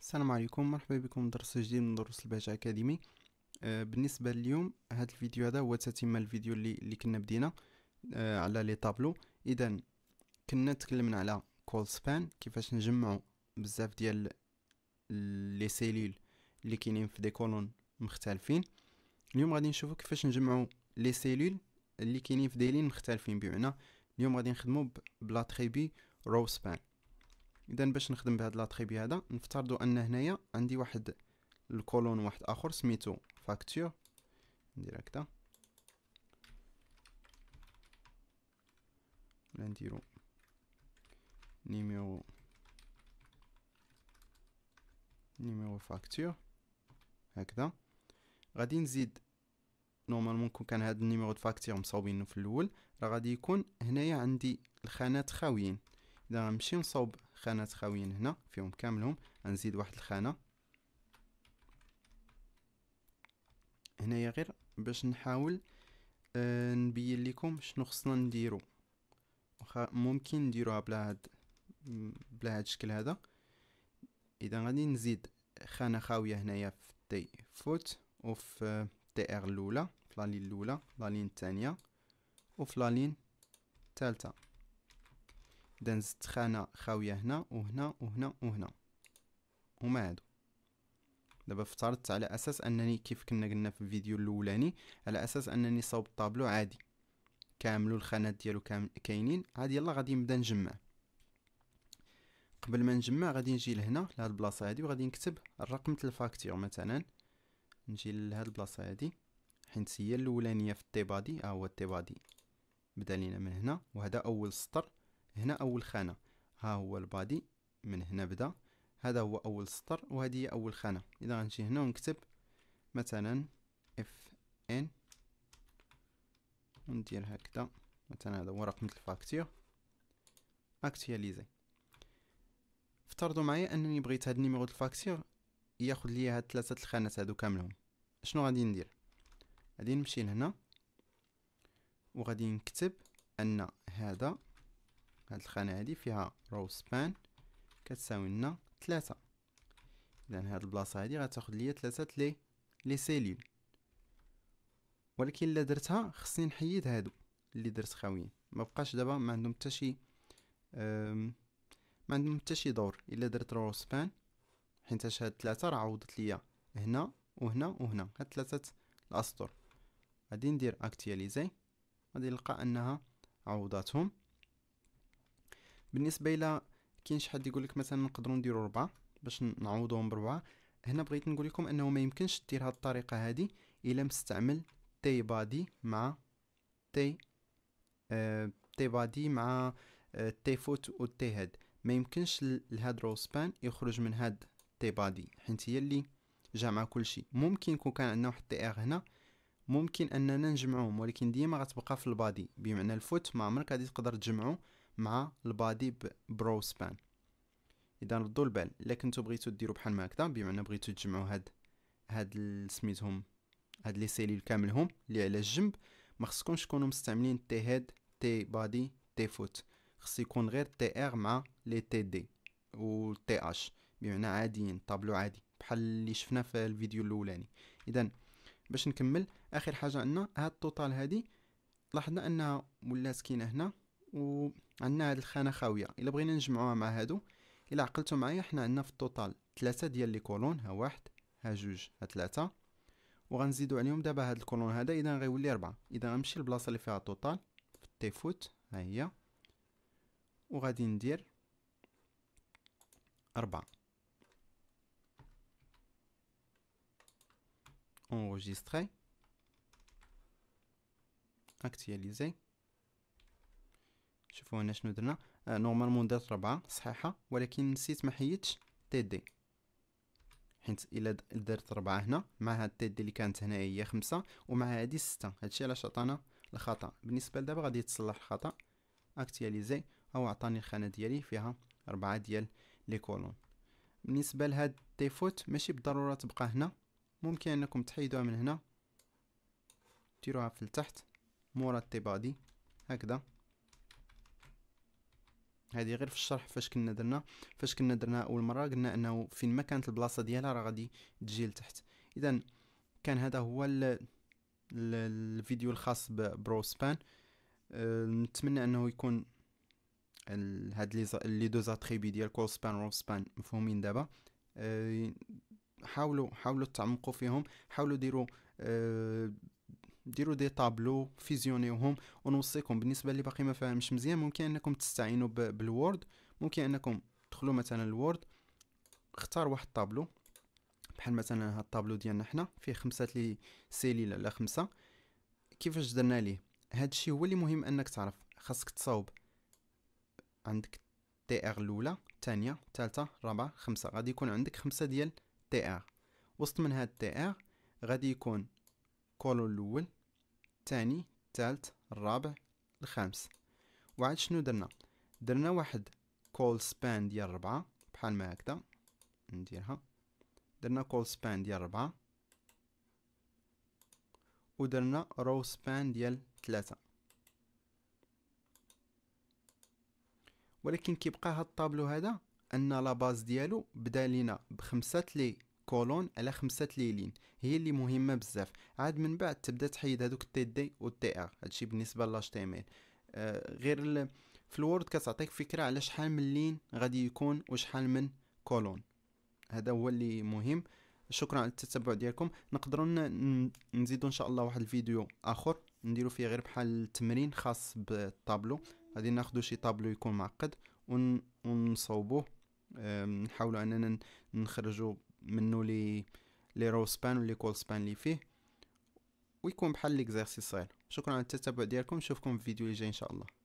السلام عليكم مرحبا بكم درس جديد من دروس الباشا اكاديمي آه بالنسبه لليوم هذا الفيديو هذا هو تتمه الفيديو اللي, اللي كنا بدينا آه على لي طابلو اذا كنا تكلمنا على كول سبان كيفاش نجمعوا بزاف ديال لي سيلول اللي كاينين في دي كولون مختلفين اليوم غادي نشوفوا كيفاش نجمعوا لي سيلول اللي كاينين في ديلين مختلفين بمعنى اليوم غادي نخدمو بلاتريبي رو سبان اذا باش نخدم بهاد لاتريبي هذا نفترضو ان هنايا عندي واحد الكولون واحد اخر سميتو فاكتور ندير هكذا ولا نديرو نيميرو نيميرو فاكتور هكذا غادي نزيد نورمالمون كون كان هاد النيميرو دو فاكتير مصاوبينه في الاول راه غادي يكون هنايا عندي الخانات خاويين اذا غنمشي نصاوب خانات خاويين هنا فيهم كاملهم غنزيد واحد الخانه هنايا غير باش نحاول آه نبين لكم شنو خصنا نديرو واخا ممكن نديروها بلا هاد بلا هاد الشكل هذا اذا غادي نزيد خانه خاويه هنايا في تي فوت وفي تي ار الاولى في لالين الاولى لالين الثانيه وفي لالين الثالثه اذا زدت خانه خاويه هنا وهنا وهنا وهنا هما هادو دابا افترضت على اساس انني كيف كنا قلنا في الفيديو الاولاني على اساس انني صوب الطابلو عادي كاملو الخانات ديالو كاينين عادي يلا غادي نبدا نجمع قبل ما نجمع غادي نجي لهنا لهاد البلاصه هادي وغادي نكتب الرقم تاع الفاكتور مثلا نجي لهاد البلاصه هادي حيت هي الاولانيه في التيبادي ها آه، هو التيبادي بدا لينا من هنا وهذا اول سطر هنا اول خانه ها هو البادي من هنا بدا هذا هو اول سطر وهذه هي اول خانه اذا غنجي هنا ونكتب مثلا اف ان وندير هكذا مثلا هذا هو رقم الفاكتور اكتياليزي افترضوا معايا انني بغيت هاد النيميرو د الفاكتور ياخذ ليا هاد ثلاثه الخانات هادو كاملهم شنو غادي ندير غادي نمشي لهنا وغادي نكتب ان هذا هاد الخانه هادي فيها رو سبان كتساوي لنا ثلاثة اذا هاد البلاصه هادي غتاخذ ليا ثلاثة لي لي سيلول ولكن الا درتها خصني نحيد هادو اللي درت خاويين ما بقاش دابا ما عندهم حتى شي ما عندهم حتى شي دور الا درت رو سبان حيت هاد 3 راه عوضت ليا هنا وهنا وهنا هاد ثلاثة الاسطر غادي ندير اكتياليزي غادي نلقى انها عوضاتهم بالنسبه الى كاين شي حد يقول لك مثلا نقدروا نديروا ربعة باش نعوضوهم بربعة هنا بغيت نقول لكم انه ما يمكنش دير هاد الطريقه هادي الا مستعمل تي بادي مع تي آه تي بادي مع آه تي فوت و تي هاد ما يمكنش لهاد رو سبان يخرج من هاد تي بادي حيت هي اللي جمع كلشي ممكن يكون كان عندنا واحد تي ار هنا ممكن اننا نجمعوهم ولكن ديما غتبقى في البادي بمعنى الفوت ما عمرك غادي تقدر تجمعو مع البادي برو سبان اذا ردوا البال الا كنتو بغيتو ديرو بحال ما هكذا بمعنى بغيتو تجمعو هاد هاد سميتهم هاد لي سيلول كاملهم اللي على الجنب ما خصكمش تكونوا مستعملين تي هيد تي بادي تي فوت خص يكون غير تي ار مع لي تي دي و تي اش بمعنى عاديين طابلو عادي بحال اللي شفنا في الفيديو الاولاني اذا باش نكمل اخر حاجه عندنا هاد التوتال هادي لاحظنا انها ولات كاينه هنا وعندنا هاد الخانه خاويه الا بغينا نجمعوها مع هادو الا عقلتو معايا حنا عندنا في التوتال ثلاثة ديال لي كولون ها واحد ها جوج ها ثلاثة وغنزيدو عليهم دابا هاد الكولون هذا اذا غيولي ربعة اذا غنمشي للبلاصه اللي فيها التوتال في التيفوت ها هي وغادي ندير أربعة enregistrer اكتياليزي شوفوا هنا شنو درنا آه، نورمالمون دات ربعة صحيحة ولكن نسيت ما حيدتش تي دي حيت الا درت ربعة هنا مع هاد تي دي اللي كانت هنا هي خمسة ومع هادي ستة هادشي علاش عطانا الخطأ بالنسبة لدابا غادي يتصلح الخطأ اكتياليزي او عطاني الخانة ديالي فيها ربعة ديال لي كولون بالنسبة لهاد ديفوت ماشي بالضرورة تبقى هنا ممكن انكم تحيدوها من هنا ديروها في التحت مرتبة دي هكذا هذه غير في الشرح فاش كنا درنا فاش كنا درنا اول مره قلنا انه فين ما كانت البلاصه ديالها راه غادي تجي لتحت اذا كان هذا هو ال الفيديو الخاص ببرو سبان أه نتمنى انه يكون هاد لي لي دو زاتريبي ديال كول سبان رو سبان مفهومين دابا أه حاولوا حاولوا تعمقوا فيهم حاولوا ديروا أه ديروا دي طابلو فيزيونيوهم ونوصيكم بالنسبه اللي باقي ما فاهمش مزيان ممكن انكم تستعينوا بالوورد ممكن انكم تدخلوا مثلا الوورد اختار واحد طابلو بحال مثلا هاد الطابلو ديالنا حنا فيه خمسة لي سيليل على خمسة كيفاش درنا ليه هادشي هو اللي مهم انك تعرف خاصك تصاوب عندك تي ار الاولى الثانيه الثالثه الرابعه خمسة غادي يكون عندك خمسة ديال تي ار وسط من هاد تي ار غادي يكون كولون الاول الثاني الثالث الرابع الخامس وعاد شنو درنا درنا واحد كول سبان ديال ربعة بحال ما هكذا نديرها درنا كول سبان ديال ربعة ودرنا رو سبان ديال 3 ولكن كيبقى هاد الطابلو هذا ان لا باز ديالو بدا لينا بخمسة لي كولون على خمسة ليلين هي اللي مهمه بزاف عاد من بعد تبدا تحيد هذوك تي دي تي ار هادشي بالنسبه لاش تي ام ال آه، غير في الوورد كتعطيك فكره على شحال من لين غادي يكون وشحال من كولون هذا هو اللي مهم شكرا على التتبع ديالكم نقدروا نزيدوا ان شاء الله واحد الفيديو اخر نديروا فيه غير بحال التمرين خاص بالطابلو غادي ناخذوا شي طابلو يكون معقد ونصوبوه آه، نحاولوا اننا نخرجوا منه لي لي رو سبان ولي كول سبان لي فيه ويكون بحال ليكزارسيس صغير شكرا على التتبع ديالكم نشوفكم في الفيديو اللي جاي ان شاء الله